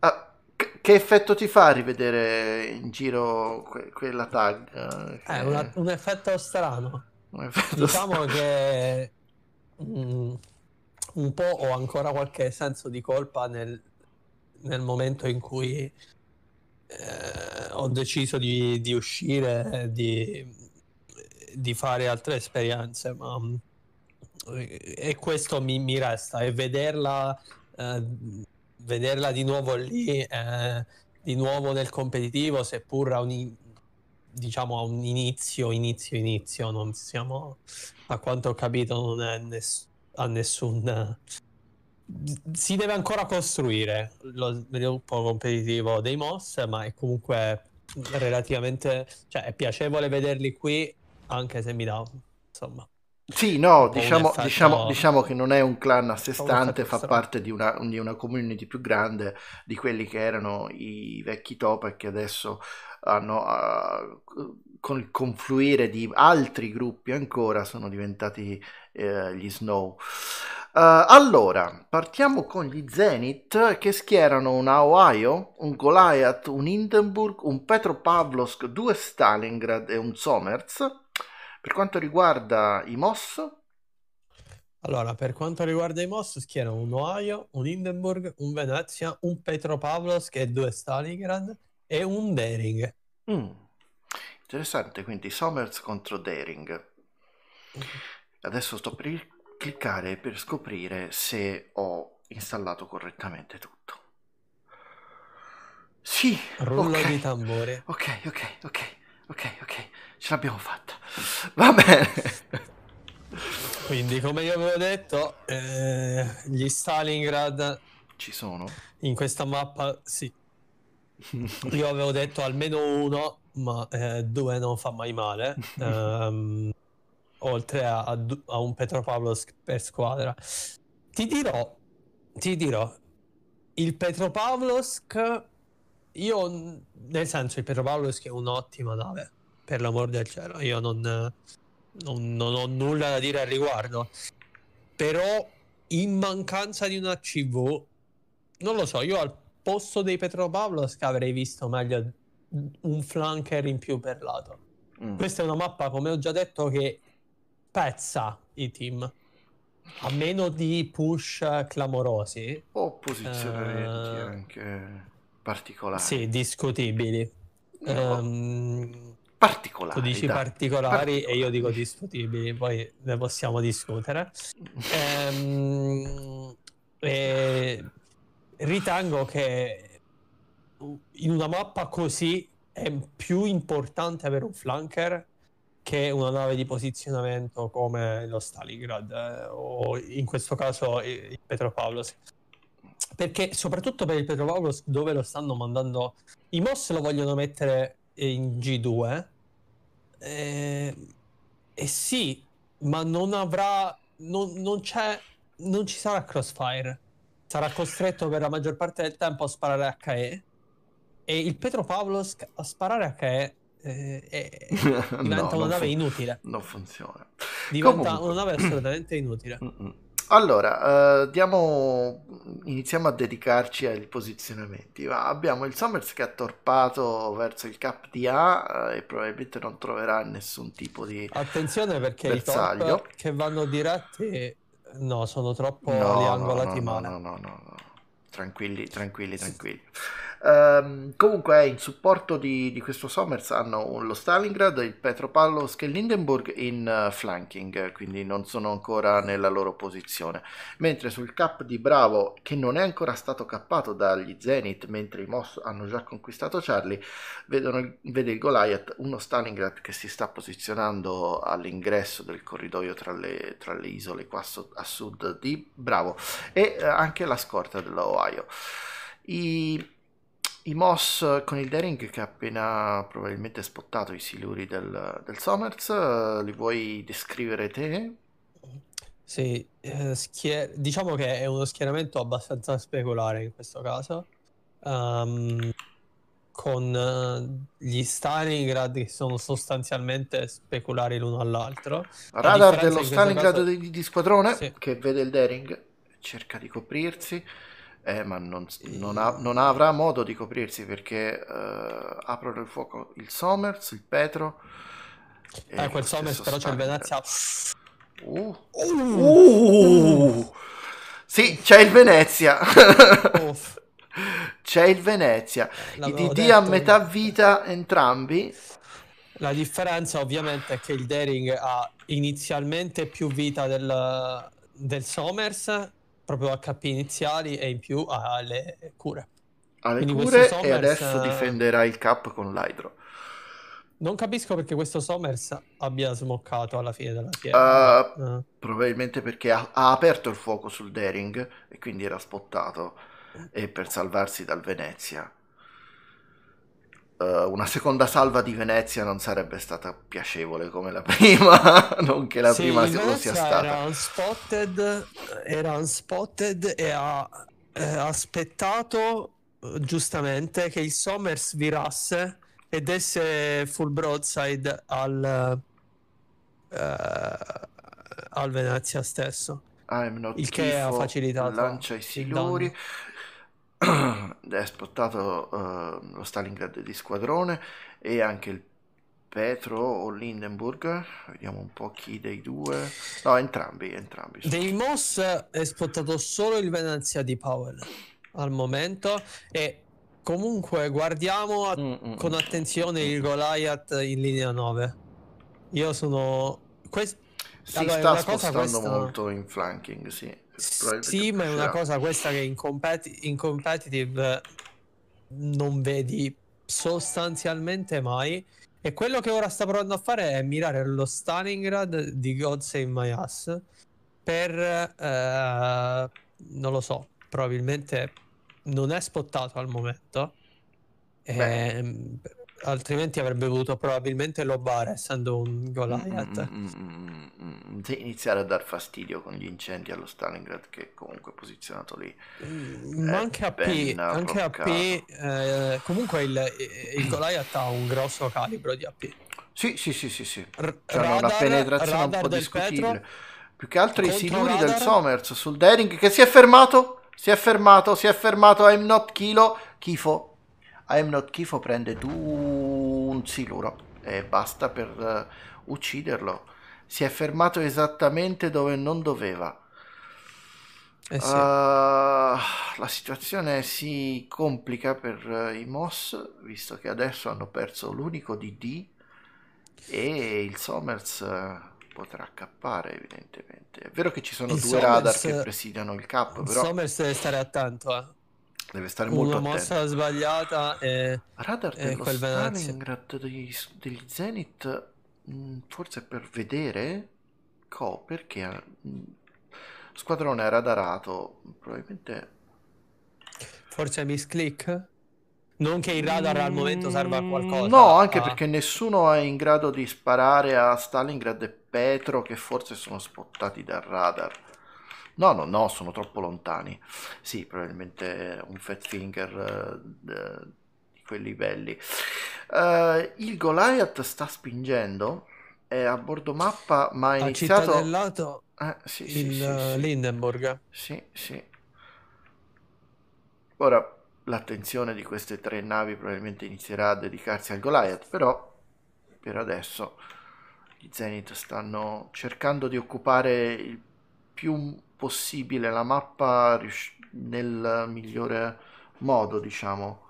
Ah, che effetto ti fa rivedere in giro que- quella tag? Eh, che... Eh, una, un effetto strano. Un effetto diciamo strano. che mm, un po' ho ancora qualche senso di colpa nel, nel momento in cui eh, ho deciso di, di uscire, di, di, fare altre esperienze, ma, mm, e questo mi, mi resta, e vederla eh, vederla di nuovo lì, eh, di nuovo nel competitivo, seppur a un, diciamo, a un inizio, inizio, inizio, non siamo, a quanto ho capito, non è ness- a nessun... Si deve ancora costruire lo sviluppo competitivo dei MOS, ma è comunque relativamente... cioè è piacevole vederli qui, anche se mi dà... insomma... Sì, no, boh, diciamo, diciamo, diciamo, che non è un clan a sé stante, fa parte di una, di una, community più grande di quelli che erano i vecchi top e che adesso hanno, uh, con il confluire di altri gruppi ancora, sono diventati uh, gli Snow. Uh, allora, partiamo con gli Zenith che schierano un Ohio, un Goliath, un Hindenburg, un Petropavlovsk, due Stalingrad e un Somers per quanto riguarda i MOS, allora, per quanto riguarda i MOS, schierano un Ohio, un Hindenburg, un Venezia, un Petropavlovsk e due Stalingrad e un Daring. Mm. Interessante, quindi Somers contro Daring. Adesso sto per cliccare per scoprire se ho installato correttamente tutto. Sì, rullo okay. di tambore. Ok, ok, ok ok, ok, ce l'abbiamo fatta. Va bene. Quindi, come io avevo detto, eh, gli Stalingrad ci sono in questa mappa. Sì, io avevo detto almeno uno, ma eh, due non fa mai male. um, oltre a, a, a un Petropavlo per squadra, ti dirò, ti dirò, il Petropavlovsk io, nel senso, il Pietro Paolo è un'ottima nave, per l'amor del cielo. Io non, non, non ho nulla da dire al riguardo. Però, in mancanza di una CV, non lo so, io al posto dei Petro Pavlos avrei visto meglio un flanker in più per lato. Mm. Questa è una mappa, come ho già detto, che pezza i team. A meno di push clamorosi. O posizionamenti eh, anche particolari. Sì, discutibili. No. Um, particolari. Tu dici particolari, particolari, e io dico discutibili, poi ne possiamo discutere. um, e ritengo che in una mappa così è più importante avere un flanker che una nave di posizionamento come lo Stalingrad eh, o in questo caso il Petropavlovsk perché soprattutto per il Petrovavlos dove lo stanno mandando i Moss lo vogliono mettere in G2 eh, e, eh sì ma non avrà non, non, non ci sarà crossfire sarà costretto per la maggior parte del tempo a sparare a KE e il Petropavlovsk a sparare a KE eh, eh, diventa no, una nave fun- inutile non funziona diventa Comunque. una nave assolutamente inutile Mm-mm. Allora, eh, diamo, iniziamo a dedicarci ai posizionamenti. Abbiamo il Summers che ha torpato verso il cap di A eh, e probabilmente non troverà nessun tipo di Attenzione perché bersaglio. i top che vanno diretti no, sono troppo no, angolati no, no, male. No, no, no, no, tranquilli, tranquilli, tranquilli. Sì. Um, comunque in supporto di, di, questo Sommers hanno lo Stalingrad, il Petropavlovsk e il Lindenburg in uh, flanking, quindi non sono ancora nella loro posizione. Mentre sul cap di Bravo, che non è ancora stato cappato dagli Zenith, mentre i Moss hanno già conquistato Charlie, vedono, vede il Goliath, uno Stalingrad che si sta posizionando all'ingresso del corridoio tra le, tra le isole qua so, a sud di Bravo e uh, anche la scorta dell'Ohio. I, i Moss eh, con il Daring che ha appena probabilmente spottato i siluri del, del Somers, eh, li vuoi descrivere te? Sì, eh, schier- diciamo che è uno schieramento abbastanza speculare in questo caso, um, con uh, gli Stalingrad che sono sostanzialmente speculari l'uno all'altro. Radar dello Stalingrad caso... di, di squadrone sì. che vede il Daring, cerca di coprirsi. Eh, ma non, non, ha, non, avrà modo di coprirsi perché uh, eh, aprono il fuoco il Somers, il Petro. Eh, quel Somers però c'è il Venezia. Uh. Uh. Sì, c'è il Venezia. c'è il Venezia. L'avevo I DD a metà vita entrambi. La differenza ovviamente è che il Daring ha inizialmente più vita del, del Somers proprio HP iniziali e in più alle cure. Alle Quindi cure e adesso eh, difenderà il cap con l'Hydro. Non capisco perché questo Somers abbia smoccato alla fine della fiera. Uh, uh. Probabilmente perché ha, ha, aperto il fuoco sul Daring e quindi era spottato e per salvarsi dal Venezia Uh, una seconda salva di Venezia non sarebbe stata piacevole come la prima, non che la sì, prima non sia stata. Era unspotted, era unspotted e ha eh, aspettato eh, giustamente che il Somers virasse e desse full broadside al, uh, al Venezia stesso. I'm not il che ha facilitato lancia i siluri è spottato uh, lo Stalingrad di squadrone e anche il Petro o Lindenburg, vediamo un po' chi dei due. No, entrambi, entrambi. Dei Moss è spottato solo il Venezia di Powell al momento e comunque guardiamo a- mm, mm, con mm. attenzione il Goliath in linea 9. Io sono... Quest- si allora, sta spostando questa... molto in flanking, sì. Sì, ma è una cosa questa che in, competi- in competitive eh, non vedi sostanzialmente mai. E quello che ora sta provando a fare è mirare lo Stalingrad di God Save My Ass per, eh, non lo so, probabilmente non è spottato al momento. Eh, altrimenti avrebbe voluto probabilmente lobbare essendo un Goliath. Mm mm mm, mm, mm, mm, sì, iniziare a dar fastidio con gli incendi allo Stalingrad che comunque è posizionato lì. Ma eh, anche a P, anche a P eh, comunque il, il Goliath ha un grosso calibro di AP. Sì, sì, sì, sì, sì. radar, una penetrazione un po' discutibile. Petro, Più che altro i siluri radar... del Somers sul Daring che si è fermato, si è fermato, si è fermato, I'm not kilo, chifo, i am not Kifo prende tu un siluro e basta per uh, ucciderlo. Si è fermato esattamente dove non doveva. Eh sì. uh, la situazione si complica per uh, i Moss, visto che adesso hanno perso l'unico DD e il Somers potrà cappare evidentemente. È vero che ci sono il due Somers... radar che presidiano il cap, però... Il Somers deve stare attento, eh deve stare molto attento. Una mossa sbagliata è Radar è dello Stalingrad degli, degli Zenith mm, forse per vedere co perché squadrone mm, squadrone radarato probabilmente forse misclick non che il radar al momento serva a qualcosa no anche ah. perché nessuno è in grado di sparare a Stalingrad e Petro che forse sono spottati dal radar No, no, no, sono troppo lontani. Sì, probabilmente un Fat Finger eh, di quelli belli. Eh, il Goliath sta spingendo, è a bordo mappa, ma ha iniziato... Ha eh, sì, il sì, sì, Lindenburg. Sì, sì. Ora, l'attenzione di queste tre navi probabilmente inizierà a dedicarsi al Goliath, però per adesso gli Zenith stanno cercando di occupare il più possibile la mappa rius- nel migliore modo, diciamo.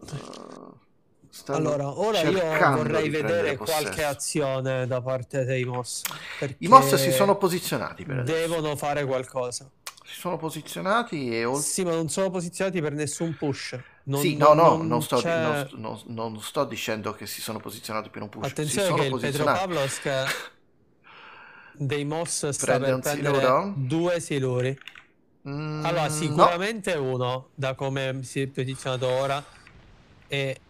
Uh, allora, ora io vorrei vedere qualche azione da parte dei Moss. I Moss si sono posizionati per adesso. Devono fare qualcosa. Si sono posizionati e... Oltre... Sì, ma non sono posizionati per nessun push. Non, sì, no, no, non, non, sto, non, sto, dicendo che si sono posizionati per un push. Attenzione si sono che posizionati. Pedro Pavlos dei Moss sta Prende per due siluri. Mm, allora, sicuramente no. uno, da come si è posizionato ora, e...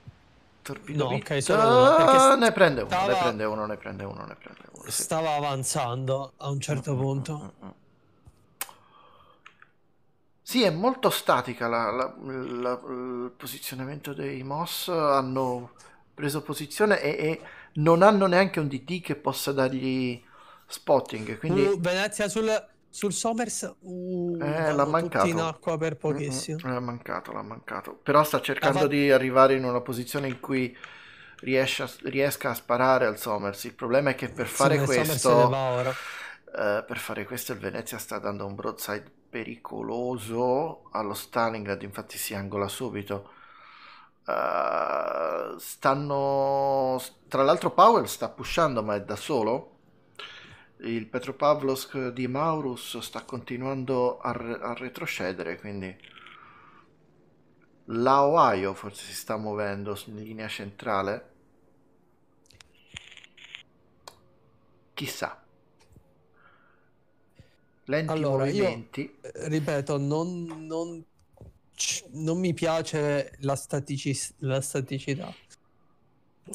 Torpedo no, ok, solo uno. Perché ah, ne prende uno, stava... ne prende uno, ne prende uno, ne prende uno. Sì. Stava avanzando a un certo mm, mm, mm punto. Mm-hmm. Sì, è molto statica la, la, la, il posizionamento dei Moss, hanno preso posizione e, e, non hanno neanche un DD che possa dargli spotting. Quindi... Uh, Venezia sul, sul Somers uh, eh, l'ha mancato. in acqua per pochissimo. Mm-hmm, l'ha mancato, l'ha mancato. Però sta cercando fa... Ah, di arrivare in una posizione in cui riesce a, riesca a sparare al Somers. Il problema è che per fare sì, questo... Eh, per fare questo il Venezia sta dando un broadside pericoloso allo Stalingrad, infatti si angola subito. Uh, stanno tra l'altro Powell sta pushando ma è da solo il Petropavlovsk di Maurus sta continuando a, a retrocedere, quindi la Ohio forse si sta muovendo in linea centrale. Chissà. Lenti allora, movimenti. Io, eh, ripeto, non, non, non, mi piace la, statici, la staticità.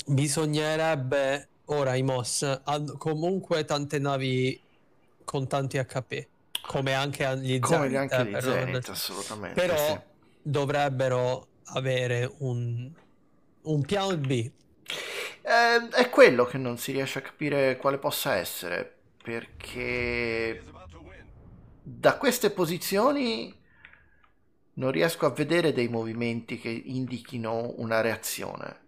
Bisognerebbe Ora i MOS hanno comunque tante navi con tanti HP, come anche gli come gli Zenit eh, assolutamente. Però sì. dovrebbero avere un, un piano B. Eh, è quello che non si riesce a capire quale possa essere, perché da queste posizioni non riesco a vedere dei movimenti che indichino una reazione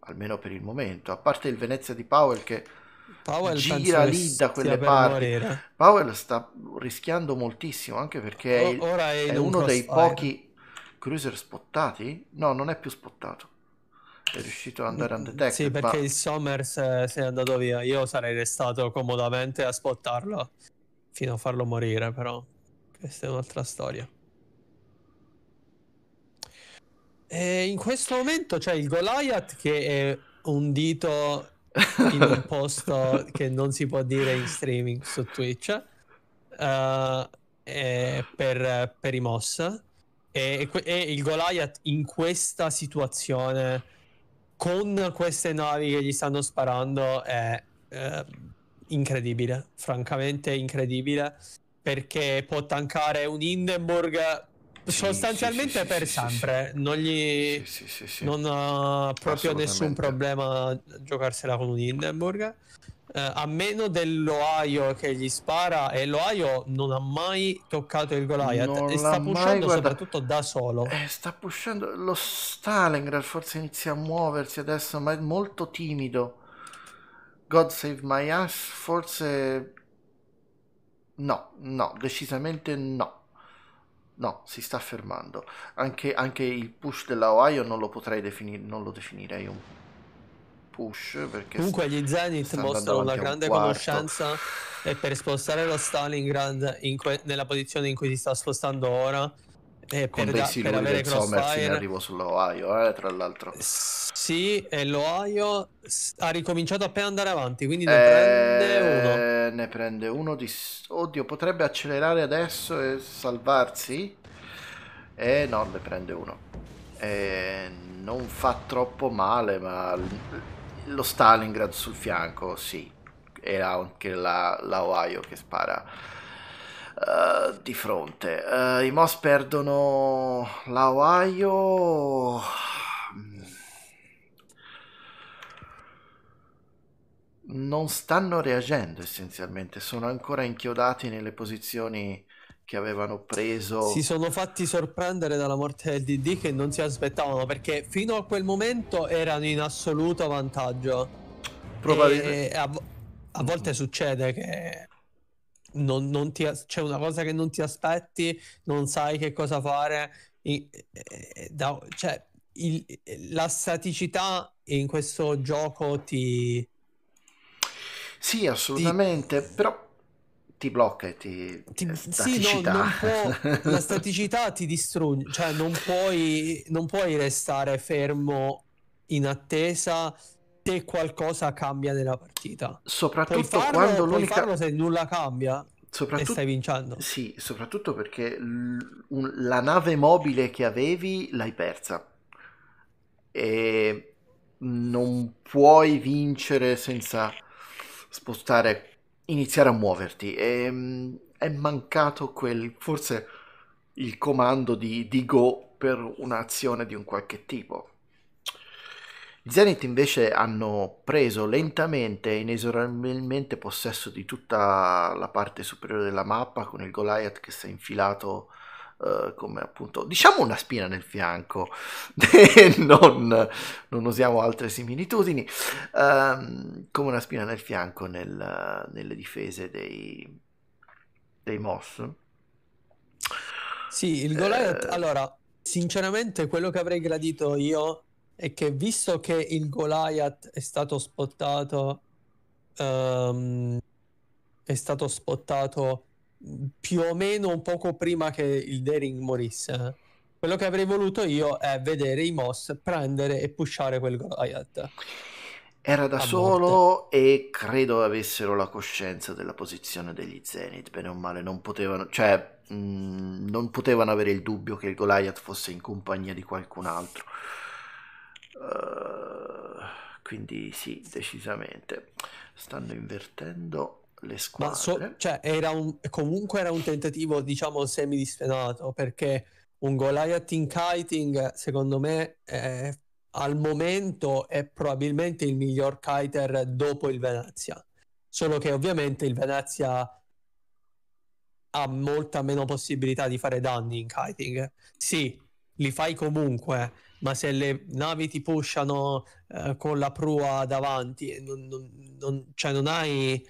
almeno per il momento, a parte il Venezia di Powell che Powell gira lì da quelle parti. Morire. Powell sta rischiando moltissimo anche perché o- è, è uno dei pochi cruiser spottati. No, non è più spottato. È riuscito ad andare undetected. Sì, perché ma... il Somers eh, se è andato via. Io sarei restato comodamente a spottarlo fino a farlo morire, però questa è un'altra storia. Eh, in questo momento c'è il Goliath che è un dito in un posto che non si può dire in streaming su Twitch uh, per, per, i mossa e, e, il Goliath in questa situazione con queste navi che gli stanno sparando è eh, incredibile francamente incredibile perché può tankare un Hindenburg sostanzialmente per sempre. non gli non ha proprio nessun problema a giocarsela con un Hindenburg. Eh, a meno dell'Ohio che gli spara e l'Ohio non ha mai toccato il Goliath non e sta pushando mai, soprattutto da solo eh, sta pushando lo Stalingrad forse inizia a muoversi adesso ma è molto timido God Save My Ass forse no no decisamente no No, si sta fermando. Anche, anche il push della Ohio non lo potrei definire, non lo definirei un push perché... Comunque sta, gli Zenith mostrano una grande un conoscenza e per spostare lo Stalingrad que- nella posizione in cui si sta spostando ora eh, con eh, per, dei per avere Crossfire in arrivo sull'Ohio eh, tra l'altro sì e l'Ohio ha ricominciato appena andare avanti quindi ne eh, prende uno ne prende uno di oddio potrebbe accelerare adesso e salvarsi e eh, no ne prende uno eh, non fa troppo male ma lo Stalingrad sul fianco sì e anche la, la Ohio che spara eh, di fronte. Uh, I Moss perdono la Ohio. Non stanno reagendo essenzialmente, sono ancora inchiodati nelle posizioni che avevano preso. Si sono fatti sorprendere dalla morte del DD che non si aspettavano perché fino a quel momento erano in assoluto vantaggio. Probabilmente. A, a, volte succede che non, non ti, c'è una cosa che non ti aspetti, non sai che cosa fare. E, e, eh, da, cioè, il, la staticità in questo gioco ti... Sì, assolutamente, ti... però ti blocca e ti, ti... Eh, sì, no, può... la staticità ti distrugge, cioè non puoi, non puoi restare fermo in attesa se qualcosa cambia nella partita. Soprattutto farlo, quando l'unica... se nulla cambia soprattutto, stai vincendo. Sì, soprattutto perché l- un- la nave mobile che avevi l'hai persa. E non puoi vincere senza spostare, iniziare a muoverti. E, ehm, è mancato quel, forse il comando di, di Go per un'azione di un qualche tipo. Zenith invece hanno preso lentamente e inesorabilmente possesso di tutta la parte superiore della mappa con il Goliath che si è infilato Uh, come appunto diciamo una spina nel fianco, non, non, usiamo altre similitudini, uh, come una spina nel fianco nel, nelle difese dei, dei Moss. Sì, il Goliath, eh, allora, sinceramente quello che avrei gradito io è che visto che il Goliath è stato spottato um, è stato spottato più o meno un poco prima che il Daring morisse quello che avrei voluto io è vedere i Moss prendere e pushare quel Goliath era da solo morte. e credo avessero la coscienza della posizione degli Zenith, bene o male, non potevano, cioè, mh, mm, non potevano avere il dubbio che il Goliath fosse in compagnia di qualcun altro. Eh, quindi sì, decisamente. Stanno invertendo le squadre. So, cioè, era un, comunque era un tentativo, diciamo, semi-disfenato, perché un Goliath in kiting, secondo me, è, al momento è probabilmente il miglior kiter dopo il Venezia. Solo che ovviamente il Venezia ha molta meno possibilità di fare danni in kiting. Sì, li fai comunque, ma se le navi ti pushano eh, con la prua davanti, non, non, non, cioè non hai,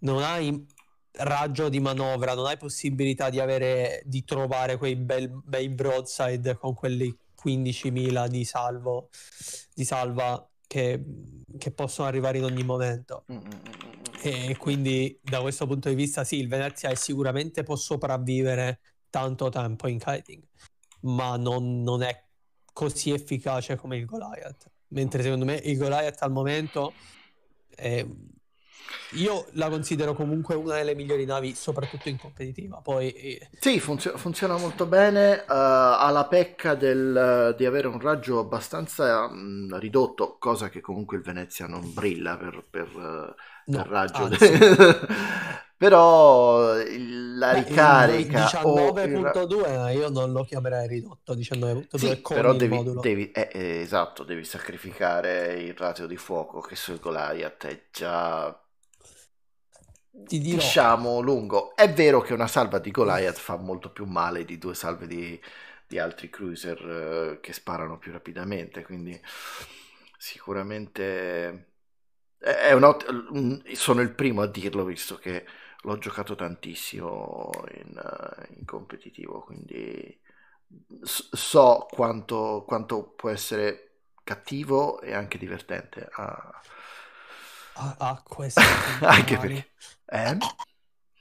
non hai raggio di manovra, non hai possibilità di, avere, di trovare quei bel, bei broadside con quelli 15.000 di, salvo, di salva che, che, possono arrivare in ogni momento. Mm, mm, mm, e quindi da questo punto di vista sì, il Venezia sicuramente può sopravvivere tanto tempo in kiting, ma non, non è così efficace come il Goliath. Mentre secondo me il Goliath al momento è... io la considero comunque una delle migliori navi, soprattutto in competitiva. Poi... Eh, sì, funzio- funziona molto bene, uh, ha la pecca del, di avere un raggio abbastanza um, ridotto, cosa che comunque il Venezia non brilla per, per uh, no, il raggio. però la ricarica 19.2 il... io non lo chiamerei ridotto 19.2 sì, però devi, devi eh, eh, esatto devi sacrificare il ratio di fuoco che sul Goliath è già Ti diciamo lungo è vero che una salva di Goliath fa molto più male di due salve di, di altri cruiser eh, che sparano più rapidamente quindi sicuramente è un ot- sono il primo a dirlo visto che l'ho giocato tantissimo in, eh, in competitivo, quindi so quanto, quanto, può essere cattivo e anche divertente ah. a, a, a questo. anche perché... Eh?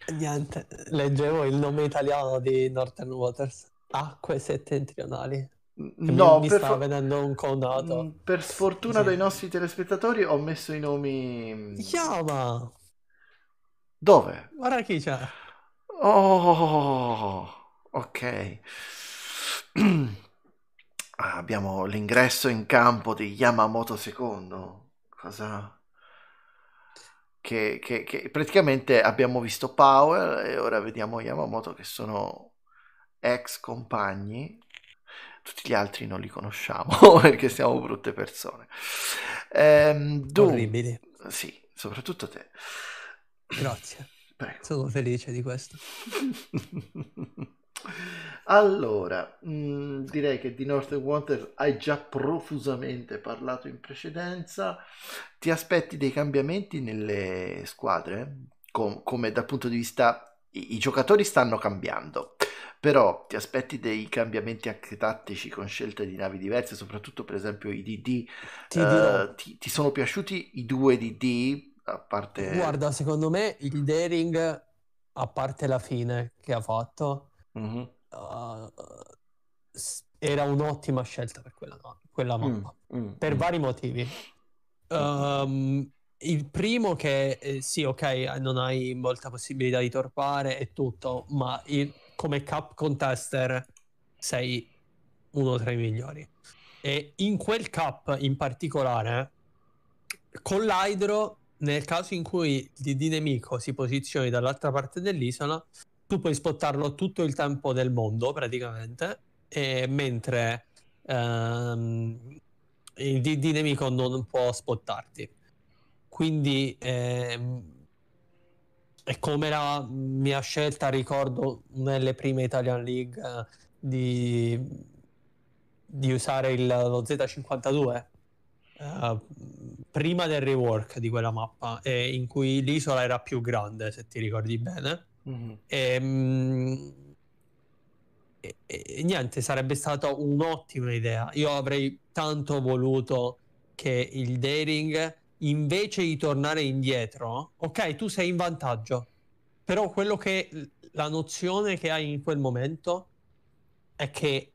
Niente, leggevo il nome italiano di Northern Waters, Acque Settentrionali. No, mi, per sta for... venendo un conato. Mm, per sfortuna sì. dei nostri telespettatori ho messo i nomi... Mm, chiama! Dove? Guarda chi c'ha. Oh, ok. Ah, abbiamo l'ingresso in campo di Yamamoto II. Cosa? Che, che, che, praticamente abbiamo visto Power e ora vediamo Yamamoto che sono ex compagni. Tutti gli altri non li conosciamo perché siamo brutte persone. Ehm, Orribili. Sì, soprattutto te. Grazie. Prego. Sono felice di questo. allora, mh, mm, direi che di Northern Water hai già profusamente parlato in precedenza. Ti aspetti dei cambiamenti nelle squadre? Com- come dal punto di vista... I-, I giocatori stanno cambiando, però ti aspetti dei cambiamenti anche tattici con scelte di navi diverse, soprattutto per esempio i DD. Ti, uh, ti, ti sono piaciuti i due DD a parte... Guarda, secondo me il Daring, a parte la fine che ha fatto, mm-hmm. uh, era un'ottima scelta per quella, quella mm, mappa, mm-hmm. per mm. vari motivi. Um, il primo che eh, sì, ok, non hai molta possibilità di torpare e tutto, ma il, come cup contester sei uno tra i migliori. E in quel cup in particolare, con l'Hydro nel caso in cui il DD nemico si posizioni dall'altra parte dell'isola, tu puoi spottarlo tutto il tempo del mondo praticamente, mentre ehm, il DD nemico non può spottarti. Quindi ehm, è come la mia scelta, ricordo, nelle prime Italian League eh, di, di, usare il, lo Z52. Eh, prima del rework di quella mappa, eh, in cui l'isola era più grande, se ti ricordi bene. Mm-hmm. Ehm, e, e, e, niente, sarebbe stata un'ottima idea. Io avrei tanto voluto che il Daring, invece di tornare indietro, ok, tu sei in vantaggio, però quello che la nozione che hai in quel momento è che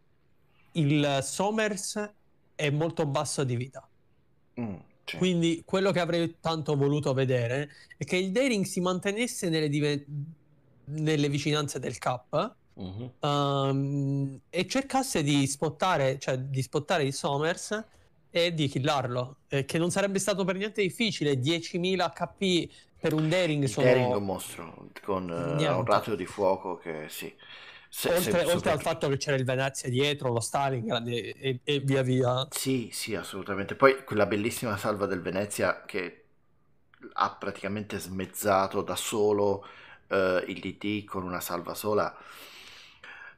il Somers è molto basso di vita. Mm sì. Quindi quello che avrei tanto voluto vedere è che il Daring si mantenesse nelle, dive- nelle vicinanze del K uh-huh. um, e cercasse di spottare, cioè, di spottare il Somers e di killarlo, eh, che non sarebbe stato per niente difficile, 10.000 HP per un Daring il sono... Daring è un mostro con uh, un ratio di fuoco che sì. Se, oltre, se, oltre al fatto che c'era il Venezia dietro, lo Stalingrad e, e, e, via via. Sì, sì, assolutamente. Poi quella bellissima salva del Venezia che ha praticamente smezzato da solo eh, il DT con una salva sola.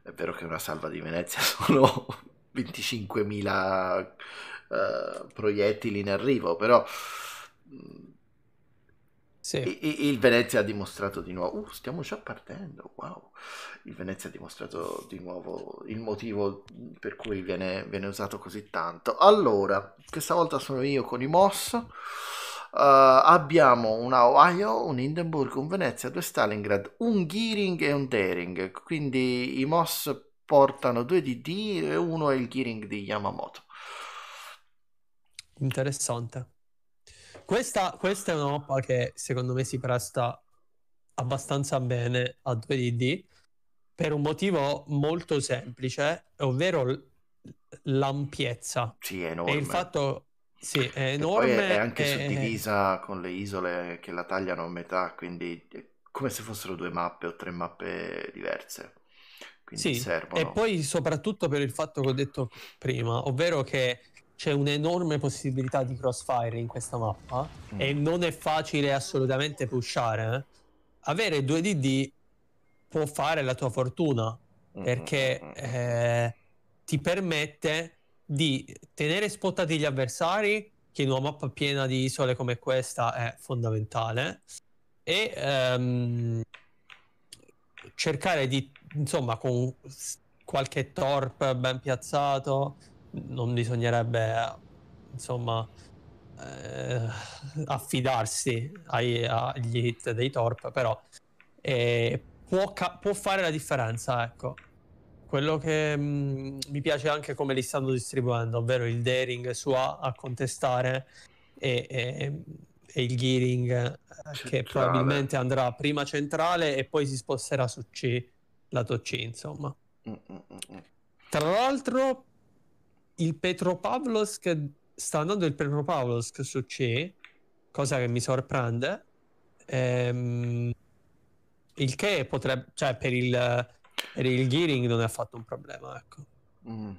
È vero che una salva di Venezia sono 25.000 eh, proiettili in arrivo, però mm, sì. Il, Venezia ha dimostrato di nuovo, uh, stiamo già partendo, wow, il Venezia ha dimostrato di nuovo il motivo per cui viene, viene usato così tanto. Allora, questa volta sono io con i Moss, uh, abbiamo un Ohio, un Hindenburg, un Venezia, due Stalingrad, un Gearing e un Daring, quindi i Moss portano due DD e uno è il Gearing di Yamamoto. Interessante. Questa, questa è una mappa che secondo me si presta abbastanza bene a 2DD per un motivo molto semplice, ovvero l- l'ampiezza. Sì, è enorme. E il fatto sì, è enorme. E poi è anche è... suddivisa con le isole che la tagliano a metà, quindi è come se fossero due mappe o tre mappe diverse. Quindi sì, servono. E poi soprattutto per il fatto che ho detto prima, ovvero che c'è un'enorme possibilità di crossfire in questa mappa mm. e non è facile assolutamente pushare. Eh? Avere 2DD può fare la tua fortuna mm, perché mm, mm, eh, ti permette di tenere spottati gli avversari, che in una mappa piena di isole come questa è fondamentale, e ehm, cercare di, insomma, con qualche torp ben piazzato, non bisognerebbe insomma eh, affidarsi ai, agli hit dei Torp, però eh, può, ca- può, fare la differenza, ecco. Quello che mh, mm, mi piace anche come li stanno distribuendo, ovvero il daring su A a contestare e, e, e il gearing eh, che probabilmente andrà prima centrale e poi si sposterà su C, lato C, insomma. Mm-mm-mm. Tra l'altro, il Petropavlovsk sta andando il Petropavlovsk su C, cosa che mi sorprende. Ehm, il che potrebbe, cioè per il, per il gearing non è affatto un problema, ecco. Mm.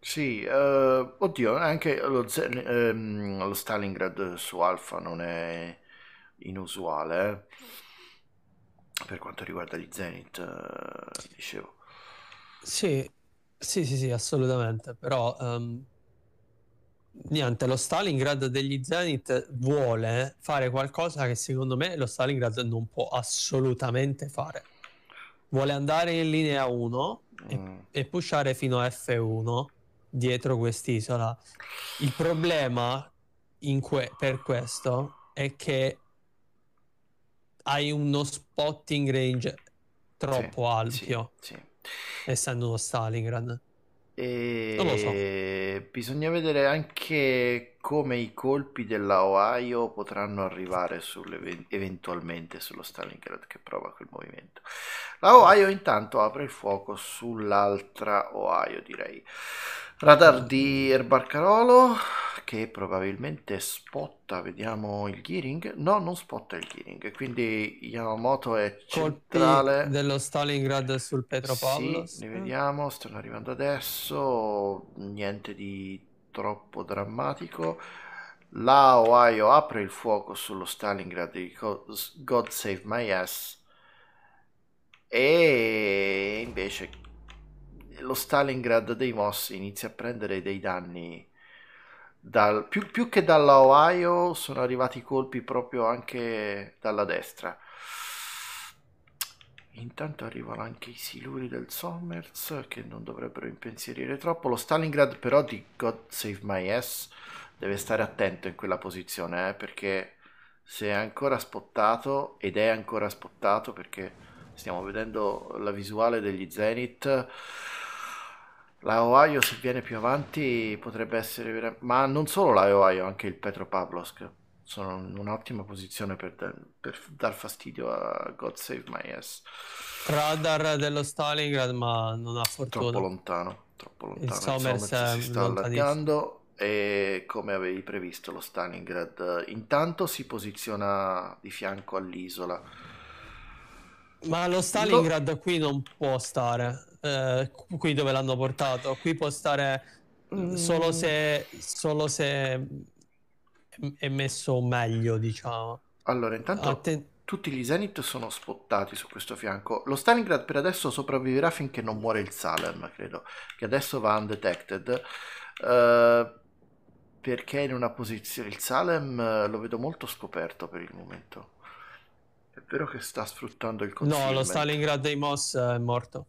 Sì, eh, oddio, anche lo, Zen, ehm, lo, Stalingrad su Alfa non è inusuale eh, per quanto riguarda gli Zenith, eh, dicevo. Sì, sì, sì, sì, assolutamente, però um, niente, lo Stalingrad degli Zenith vuole fare qualcosa che secondo me lo Stalingrad non può assolutamente fare. Vuole andare in linea 1 e, mm. e pushare fino a F1 dietro quest'isola. Il problema que- per questo è che hai uno spotting range troppo sì, ampio. Sì, sì essendo uno Stalingrad. E... Non lo so. Bisogna vedere anche come i colpi della Ohio potranno arrivare sulle, eventualmente sullo Stalingrad che prova quel movimento. La Ohio intanto apre il fuoco sull'altra Ohio, direi. Radar di Erbarcarolo che probabilmente spotta, vediamo il gearing. No, non spotta il gearing, quindi Yamamoto è centrale Colpi dello Stalingrad sul Petropavlovsk. Sì, ne vediamo, stanno arrivando adesso, niente di troppo drammatico. La Ohio apre il fuoco sullo Stalingrad di God Save My Ass e invece lo Stalingrad dei Moss inizia a prendere dei danni dal, più, più, che dalla Ohio sono arrivati colpi proprio anche dalla destra. Intanto arrivano anche i siluri del Sommers che non dovrebbero impensierire troppo. Lo Stalingrad però di God Save My Ass deve stare attento in quella posizione eh, perché se è ancora spottato ed è ancora spottato perché stiamo vedendo la visuale degli Zenith la Ohio se viene più avanti potrebbe essere ma non solo la Ohio anche il Petro Pavlovsk sono in un'ottima posizione per, da- per dar fastidio a God Save My Ass. Radar dello Stalingrad, ma non ha fortuna. Troppo lontano, troppo lontano. Il Somers, Somers si sta allargando e come avevi previsto lo Stalingrad eh, intanto si posiziona di fianco all'isola. Ma lo Stalingrad qui non può stare, eh, qui dove l'hanno portato, qui può stare mm. solo se, solo se è messo meglio, diciamo. Allora, intanto Atten- tutti gli Zenith sono spottati su questo fianco. Lo Stalingrad per adesso sopravviverà finché non muore il Salem, credo, che adesso va undetected. Uh, perché è in una posizione... Il Salem eh, lo vedo molto scoperto per il momento. È vero che sta sfruttando il consiglio. No, lo Stalingrad dei Moss è morto.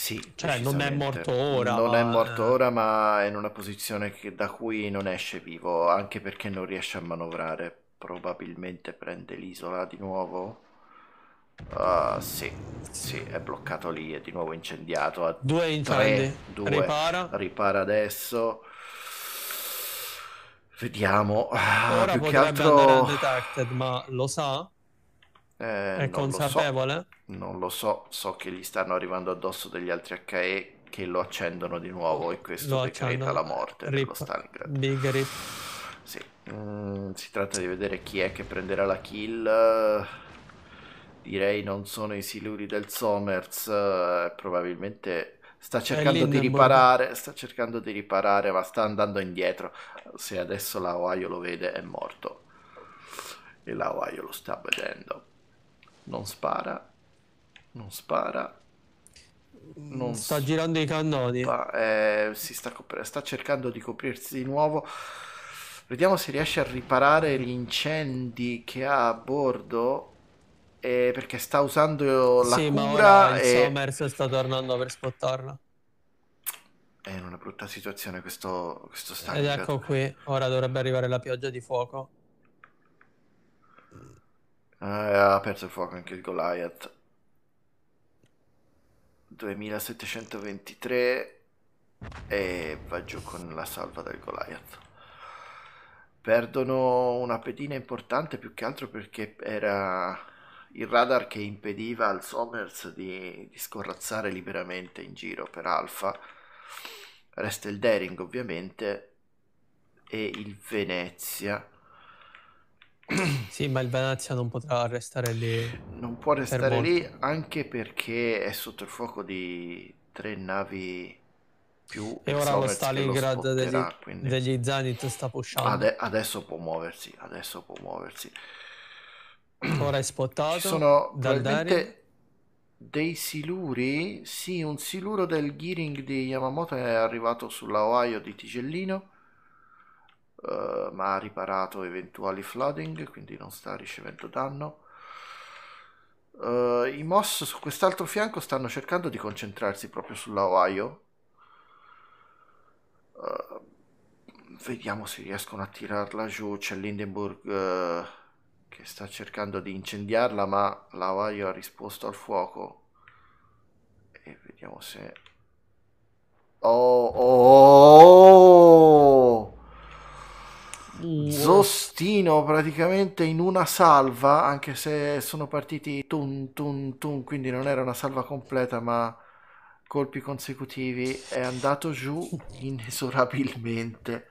Sì, cioè non è morto ora. Non ma... è morto ora, ma è in una posizione che, da cui non esce vivo, anche perché non riesce a manovrare. Probabilmente prende l'isola di nuovo. Uh, sì, sì, è bloccato lì, è di nuovo incendiato. A due intende. Due. Ripara. Ripara adesso. Vediamo. Ah, ora più potrebbe che altro... andare undetected, ma lo sa? Eh, è non consapevole? Lo so. Non lo so, so che gli stanno arrivando addosso degli altri HE che lo accendono di nuovo e questo decreta la morte rip. dello Stalingrad. Big rip. Sì. Mm, si tratta di vedere chi è che prenderà la kill. Direi non sono i siluri del Somers, eh, probabilmente sta cercando di riparare, sta cercando di riparare, ma sta andando indietro. Se adesso la Ohio lo vede è morto. E la Ohio lo sta vedendo non spara, non spara. Non sta sp- girando i cannoni. Eh, si sta, cop- sta cercando di coprirsi di nuovo. Vediamo se riesce a riparare gli incendi che ha a bordo. Eh, perché sta usando la sì, ma ora e... il Somers sta tornando per spottarla. Eh, è in una brutta situazione questo, questo stanco. Ed ecco qui, ora dovrebbe arrivare la pioggia di fuoco. Eh, ha perso il fuoco anche il Goliath. 2723 e va giù con la salva del Goliath. Perdono una pedina importante più che altro perché era il radar che impediva al Somers di, di scorrazzare liberamente in giro per Alfa. Resta il Daring ovviamente e il Venezia Sì, ma il Venezia non potrà restare lì. Non può restare lì anche perché è sotto il fuoco di tre navi più... E ora lo Stalingrad lo degli, esatto, quindi... degli Zenith sta pushando. Ade- adesso può muoversi, adesso può muoversi. Ora è spottato. Ci sono probabilmente dei siluri? Sì, un siluro del Gearing di Yamamoto è arrivato sulla Ohio di Tigellino eh, ma ha riparato eventuali flooding, quindi non sta ricevendo danno. Uh, I Moss su quest'altro fianco stanno cercando di concentrarsi proprio sulla Ohio. Uh, vediamo se riescono a tirarla giù. C'è Lindenburg che sta cercando di incendiarla, ma la Ohio ha risposto al fuoco. E vediamo se Oh, oh, oh, oh! Zostino. praticamente in una salva, anche se sono partiti tun tun tun, quindi non era una salva completa, ma colpi consecutivi, è andato giù inesorabilmente.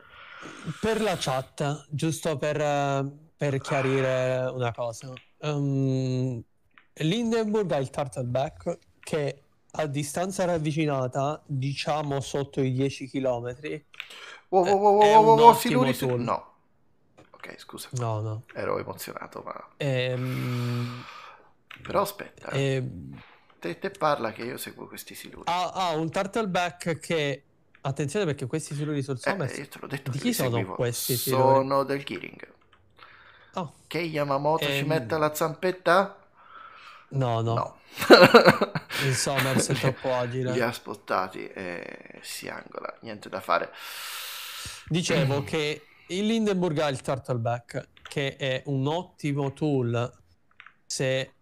Per la chat, giusto per, per chiarire una cosa, um, Lindenburg ha il turtleback che a distanza ravvicinata, diciamo sotto i 10 km, Oh, oh, oh, oh, oh, oh, oh, oh, oh, oh, Ok, scusa. No, no. Ero emozionato, ma... Ehm... Però aspetta. Eh. Ehm... Te, te, parla che io seguo questi siluri. Ah, ah, un turtleback che... Attenzione perché questi siluri sul Somes... Eh, io te l'ho detto. Di chi sono seguivo. questi siluri? Sono del Kiring. Oh. Che Yamamoto ehm... ci metta la zampetta? No, no. no. il Somers è troppo agile. Li ha spottati e si angola, niente da fare. Dicevo che il Lindenburg ha il Turtleback, che è un ottimo tool se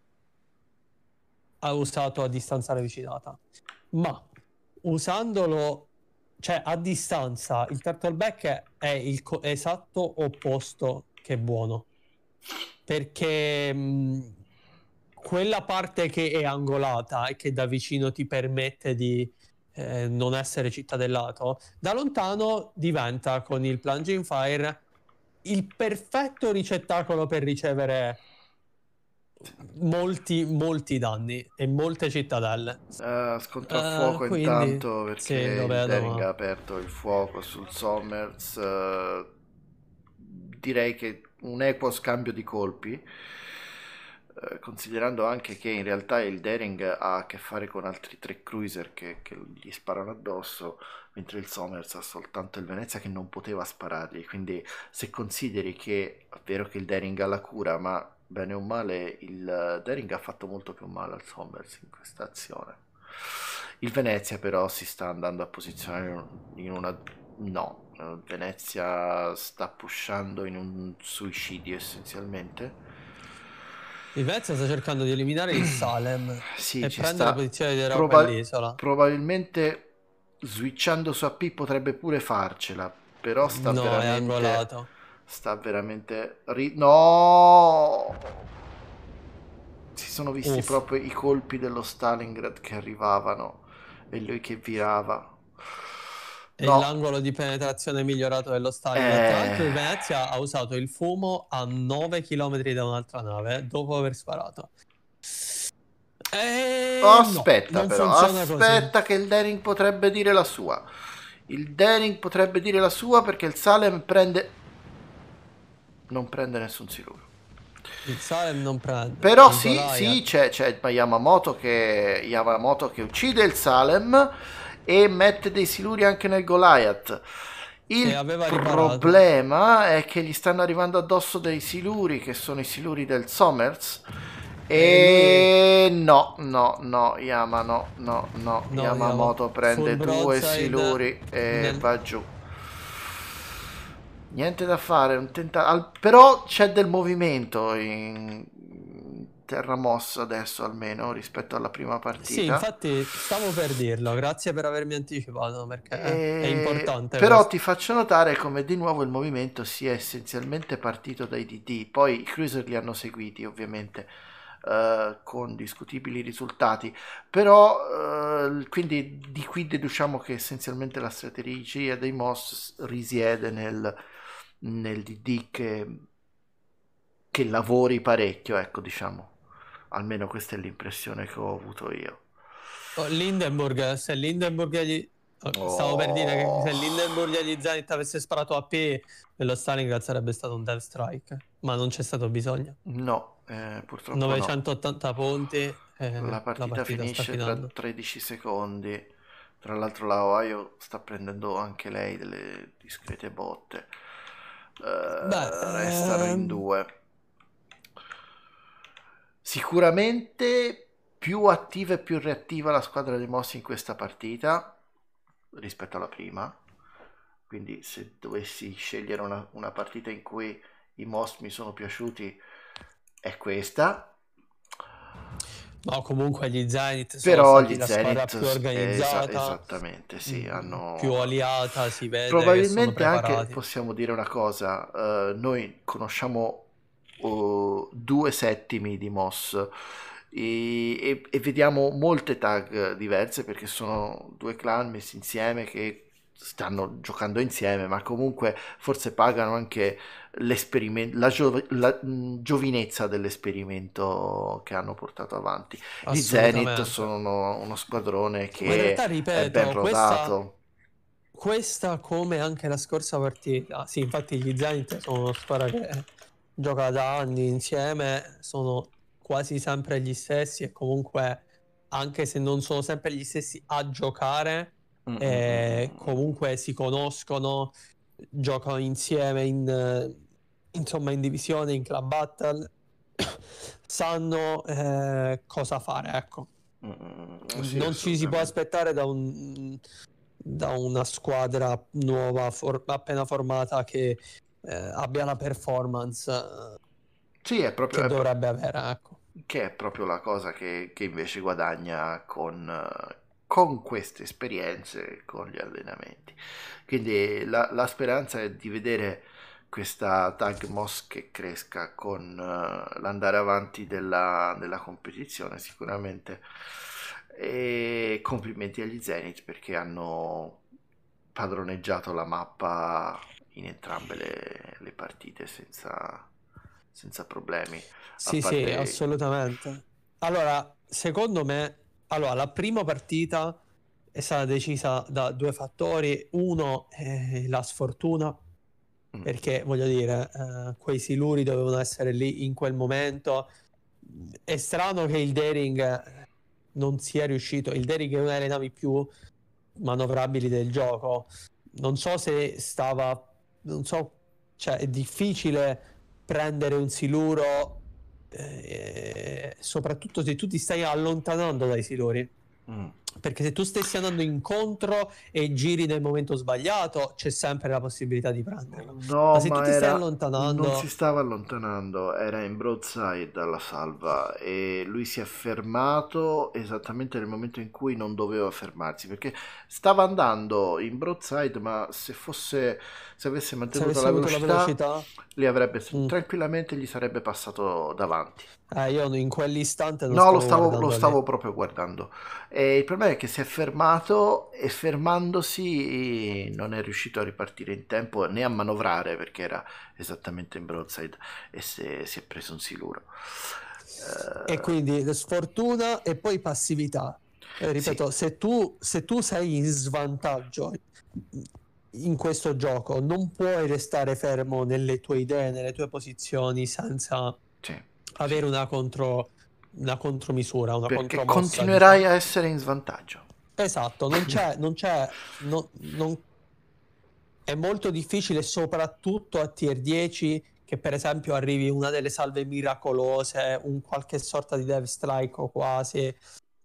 ha usato a distanza ravvicinata. Ma usandolo, cioè a distanza, il turtleback è il co- esatto opposto che è buono. Perché mh, quella parte che è angolata e che da vicino ti permette di eh, non essere cittadellato, da lontano diventa con il plunging fire il perfetto ricettacolo per ricevere molti, molti danni e molte cittadelle. Uh, eh, scontro a eh, fuoco uh, quindi, intanto perché sì, Dering ha aperto il fuoco sul Sommers. Uh, direi che un equo scambio di colpi. Eh, considerando anche che in realtà il Daring ha a che fare con altri tre cruiser che, che, gli sparano addosso, mentre il Somers ha soltanto il Venezia che non poteva sparargli. Quindi, se consideri che è vero che il Daring ha la cura, ma bene o male, il Daring ha fatto molto più male al Somers in questa azione. Il Venezia, però, si sta andando a posizionare in una. No, eh, Venezia sta pushando in un suicidio essenzialmente il Venezia sta cercando di eliminare il Salem sì, e prendere la posizione di Europa Proba- all'isola. Probabilmente switchando su AP potrebbe pure farcela, però sta no, veramente... È Sta veramente... Ri- no! Si sono visti Uff. proprio i colpi dello Stalingrad che arrivavano e lui che virava. E no. l'angolo di penetrazione migliorato dello stadio. Eh... Tra l'altro, il Venezia ha usato il fumo a 9 km da un'altra nave dopo aver sparato. E... Eh, aspetta, no, però. Aspetta, così. che il Daring potrebbe dire la sua. Il Daring potrebbe dire la sua perché il Salem prende. Non prende nessun siluro. Il Salem non prende. Però sì, sì, c'è, c'è Yamamoto che, Yamamoto che uccide il Salem e mette dei siluri anche nel Goliath. Il problema è che gli stanno arrivando addosso dei siluri, che sono i siluri del Somers. E, no, no, no, Yama, no, no, no, no Yamamoto Yama. prende due siluri e nel... va giù. Niente da fare, tenta... però c'è del movimento in terra mossa adesso almeno rispetto alla prima partita. Sì, infatti stavo per dirlo, grazie per avermi anticipato perché e... è eh, importante. Però questo. ti faccio notare come di nuovo il movimento sia essenzialmente partito dai DD, poi i cruiser li hanno seguiti ovviamente. Uh, con discutibili risultati, però uh, quindi di qui deduciamo che essenzialmente la strategia dei Moss risiede nel, nel DD che, che lavori parecchio, ecco diciamo almeno questa è l'impressione che ho avuto io. Oh, Lindenburg, se Lindenburg gli... Oh, stavo oh. per dire che se oh. Lindenburg e gli Zenit avesse sparato a P dello Stalingrad sarebbe stato un death strike, ma non c'è stato bisogno. No, eh, purtroppo 980 no. punti. Eh, la, partita la partita finisce tra 13 secondi. Tra l'altro la Ohio sta prendendo anche lei delle discrete botte. Eh, Beh, restano ehm... in due. Sicuramente più attiva e più reattiva la squadra dei Mossi in questa partita rispetto alla prima. Quindi se dovessi scegliere una, una partita in cui i Moss mi sono piaciuti è questa. No, comunque gli Zenith sono Però gli la Zenith, più organizzata. Esa, esattamente, sì, mm, hanno... Più aliata, si vede Probabilmente anche, possiamo dire una cosa, eh, noi conosciamo oh, due settimi di Moss. E, e, e, vediamo molte tag diverse perché sono due clan messi insieme che stanno giocando insieme ma comunque forse pagano anche la, gio- la mm, giovinezza dell'esperimento che hanno portato avanti gli Zenith sono uno squadrone che realtà, ripeto, è ben rodato questa, questa, come anche la scorsa partita sì infatti gli Zenith sono uno squadra che gioca da anni insieme, sono quasi sempre gli stessi e comunque anche se non sono sempre gli stessi a giocare, mm-hmm. eh, comunque si conoscono, giocano insieme in, insomma, in divisione, in club battle, sanno eh, cosa fare, ecco. Mm-hmm. Sì, non ci si può aspettare da, un, da una squadra nuova for- appena formata che eh, abbia la performance eh, sì, è proprio, che è dovrebbe pro- avere. Ecco. Che è proprio la cosa che, che invece guadagna con, eh, con, queste esperienze, con gli allenamenti. Quindi la, la speranza è di vedere questa tag Moss che cresca con uh, l'andare avanti della, della, competizione sicuramente e complimenti agli Zenith perché hanno padroneggiato la mappa in entrambe le, le partite senza, senza problemi. Sì, parte... sì, assolutamente. Allora, secondo me, allora, la prima partita è stata decisa da due fattori. Uno è la sfortuna, mm. perché voglio dire, eh, quei siluri dovevano essere lì in quel momento. È strano che il Daring non sia riuscito. Il Daring è una delle navi più manovrabili del gioco. Non so se stava non so, cioè è difficile prendere un siluro, eh, soprattutto se tu ti stai allontanando dai siluri. Mm. Perché se tu stessi andando incontro e giri nel momento sbagliato, c'è sempre la possibilità di prenderlo. No, ma se ma tu ti era... stai allontanando. Non si stava allontanando, era in broadside alla salva e lui si è fermato esattamente nel momento in cui non doveva fermarsi. Perché stava andando in broadside, ma se fosse. Se avesse mantenuto se avesse la, velocità, la, velocità, li avrebbe mm. tranquillamente gli sarebbe passato davanti. Eh, io in quell'istante. Non no, stavo lo stavo, lo stavo proprio guardando. E il problema è che si è fermato e fermandosi non è riuscito a ripartire in tempo né a manovrare perché era esattamente in broadside e se, si è preso un siluro. E eh, quindi sfortuna e poi passività. Eh, ripeto, sì. se, tu, se tu sei in svantaggio in questo gioco, non puoi restare fermo nelle tue idee, nelle tue posizioni senza sì. avere una contro una contromisura, una Perché continuerai diciamo. a essere in svantaggio. Esatto, non c'è, non c'è, non, non... è molto difficile soprattutto a tier 10 che per esempio arrivi una delle salve miracolose, un qualche sorta di dev strike o quasi,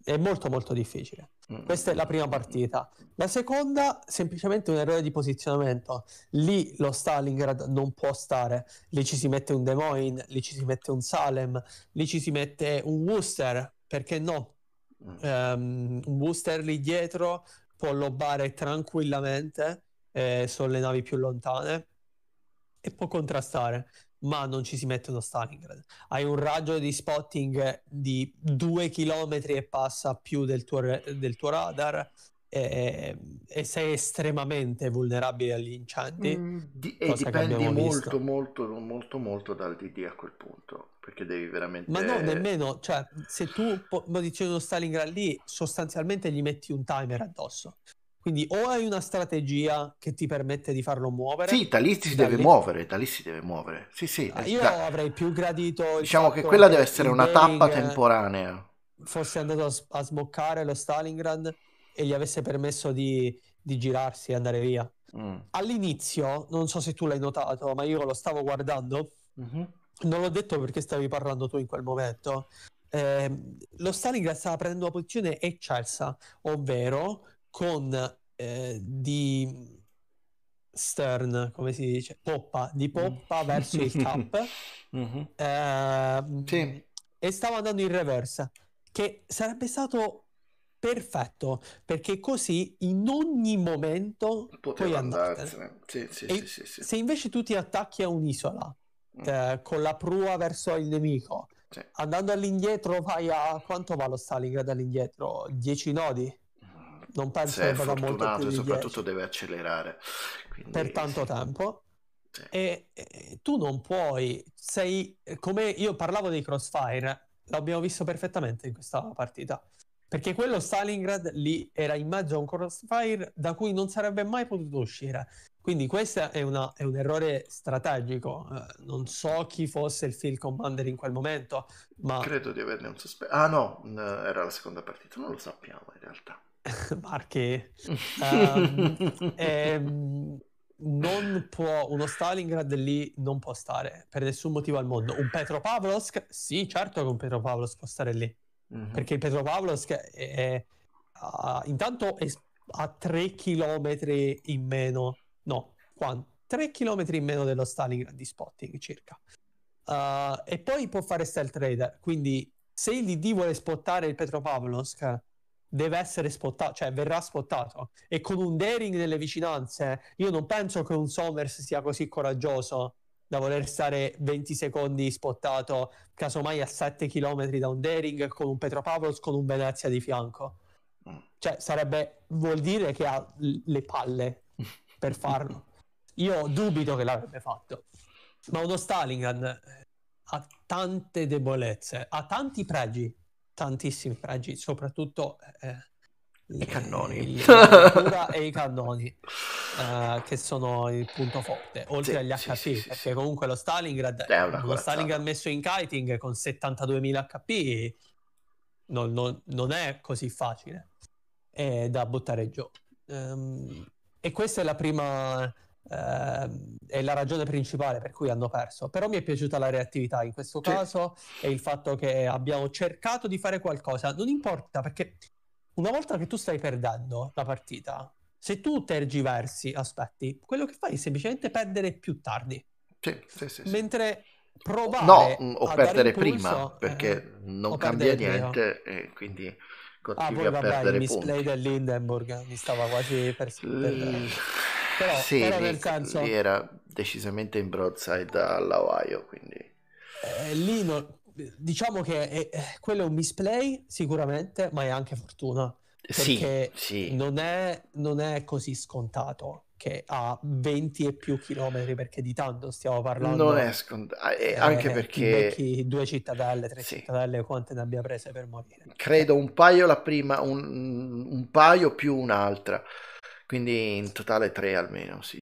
è molto molto difficile. Mm. Questa è la prima partita. La seconda, semplicemente un errore di posizionamento. Lì lo Stalingrad non può stare. Lì ci si mette un Des Moines, lì ci si mette un Salem, lì ci si mette un Wooster. perché no? Um, un Wooster lì dietro può lobbare tranquillamente eh, sono navi più lontane e può contrastare ma non ci si mette uno Stalingrad. Hai un raggio di spotting di 2 km e passa più del tuo, del tuo radar e, e, sei estremamente vulnerabile agli incendi. Mm, di, e dipende molto, molto, molto, molto, molto dal DD a quel punto. Perché devi veramente. Ma no, nemmeno. Cioè, se tu modifici uno Stalingrad lì, sostanzialmente gli metti un timer addosso. Quindi o hai una strategia che ti permette di farlo muovere. Sì, Talì si deve lì. muovere, Talì si deve muovere. Sì, sì. Ah, io da... avrei più gradito... Diciamo che quella che deve essere una tappa temporanea. Fosse andato a, a smoccare lo Stalingrad e gli avesse permesso di, di girarsi e andare via. Mm. All'inizio, non so se tu l'hai notato, ma io lo stavo guardando. Mm-hmm. Non l'ho detto perché stavi parlando tu in quel momento. Eh, lo Stalingrad stava prendendo una posizione eccelsa, ovvero con eh, di stern, come si dice, poppa, di poppa mm. verso il cap mm-hmm. eh, sì. e stavo andando in reverse che sarebbe stato perfetto perché così in ogni momento Poteva puoi andarsene. Sì, sì, se invece tu ti attacchi a un'isola mm. eh, con la prua verso il nemico, andando all'indietro vai a quanto va lo Stalingrad all'indietro? 10 nodi? non penso che vada molto più di soprattutto 10. deve accelerare quindi... per tanto tempo sì. Eh. e, e, tu non puoi sei come io parlavo dei crossfire l'abbiamo visto perfettamente in questa partita perché quello Stalingrad lì era in mezzo a un crossfire da cui non sarebbe mai potuto uscire quindi questo è, è, un errore strategico. Eh, non so chi fosse il field commander in quel momento, ma... Credo di averne un sospetto. Ah no, eh, era la seconda partita, non lo sappiamo in realtà. Mar um, ehm, ehm, non può, uno Stalingrad lì non può stare per nessun motivo al mondo. Un Petropavlovsk, sì, certo che un Petropavlovsk può stare lì, mm-hmm. perché il Petropavlovsk è, è, uh, intanto è a 3 km in meno, no, quanto? 3 km in meno dello Stalingrad di spotting circa. Uh, e poi può fare stealth trader, quindi se il DD vuole spottare il Petropavlovsk deve essere spottato, cioè verrà spottato. E con un daring delle vicinanze, io non penso che un Somers sia così coraggioso da voler stare 20 secondi spottato, casomai a 7 km da un daring con un Petropavlos, con un Venezia di fianco. Cioè, sarebbe, vuol dire che ha le palle per farlo. Io dubito che l'avrebbe fatto. Ma uno Stalingrad ha tante debolezze, ha tanti pregi, tantissimi pregi, soprattutto eh, eh i cannoni e i cannoni uh, che sono il punto forte oltre sì, agli HP sì, sì, perché comunque lo Stalingrad lo Stalingrad messo in kiting con 72.000 HP non, non, non è così facile è eh, da buttare giù um, e questa è la prima eh, è la ragione principale per cui hanno perso. Però mi è piaciuta la reattività in questo cioè... caso e il fatto che abbiamo cercato di fare qualcosa. Non importa perché una volta che tu stai perdendo la partita, se tu tergiversi aspetti, quello che fai è semplicemente perdere più tardi. Sì, sì, sì, Mentre provare no, o perdere impulso, prima perché non cambia niente e quindi ah, continui ah, poi, a vabbè, perdere il punti. display dell'Hindenburg mi stava quasi per, per... Però, sì, però nel senso... lì era decisamente in broadside all'Ohio, quindi... Eh, lì no, diciamo che è, quello è un misplay sicuramente, ma è anche fortuna. Perché sì, sì. Non, è, non è così scontato che a 20 e più chilometri perché di tanto stiamo parlando non è scontato ah, eh, anche eh, perché due cittadelle tre sì. cittadelle quante ne abbia prese per morire credo un paio la prima un, un paio più un'altra quindi in totale tre almeno, sì.